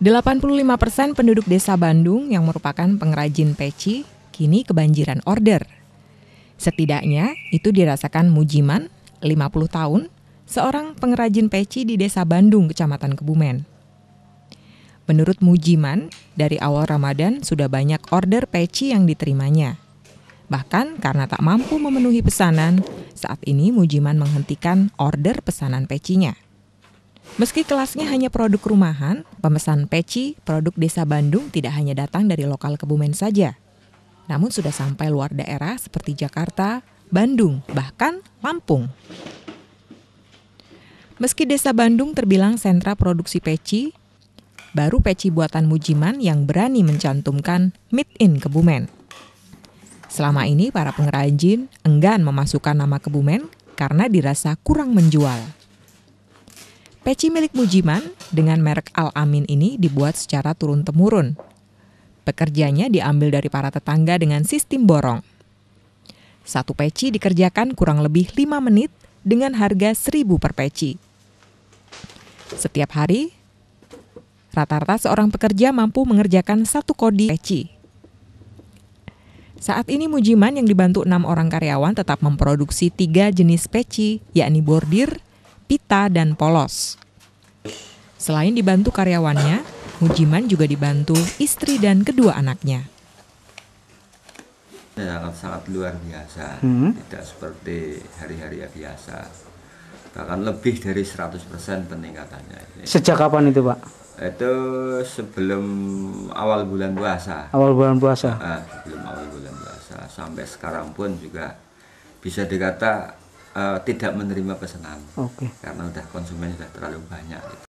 85% penduduk desa Bandung yang merupakan pengrajin peci kini kebanjiran order. Setidaknya itu dirasakan Mujiman, 50 tahun, seorang pengrajin peci di desa Bandung, Kecamatan Kebumen. Menurut Mujiman, dari awal Ramadan sudah banyak order peci yang diterimanya. Bahkan karena tak mampu memenuhi pesanan, saat ini Mujiman menghentikan order pesanan pecinya. Meski kelasnya hanya produk rumahan, pemesan peci produk desa Bandung tidak hanya datang dari lokal kebumen saja. Namun sudah sampai luar daerah seperti Jakarta, Bandung, bahkan Lampung. Meski desa Bandung terbilang sentra produksi peci, baru peci buatan Mujiman yang berani mencantumkan made in Kebumen. Selama ini para pengrajin enggan memasukkan nama Kebumen karena dirasa kurang menjual. Peci milik Mujiman dengan merek Al Amin ini dibuat secara turun-temurun. Pekerjanya diambil dari para tetangga dengan sistem borong. Satu peci dikerjakan kurang lebih 5 menit dengan harga 1000 per peci. Setiap hari, rata-rata seorang pekerja mampu mengerjakan satu kodi peci. Saat ini Mujiman yang dibantu enam orang karyawan tetap memproduksi tiga jenis peci, yakni bordir, pita dan polos. Selain dibantu karyawannya, Mujiman juga dibantu istri dan kedua anaknya. Sangat-sangat ya, luar biasa, hmm. tidak seperti hari-hari biasa. Bahkan lebih dari 100% peningkatannya. Sejak kapan itu Pak? Itu sebelum awal bulan puasa. Awal bulan puasa? Nah, sebelum awal bulan puasa. Sampai sekarang pun juga bisa dikata uh, tidak menerima pesanan okay. karena udah konsumen sudah terlalu banyak. Gitu.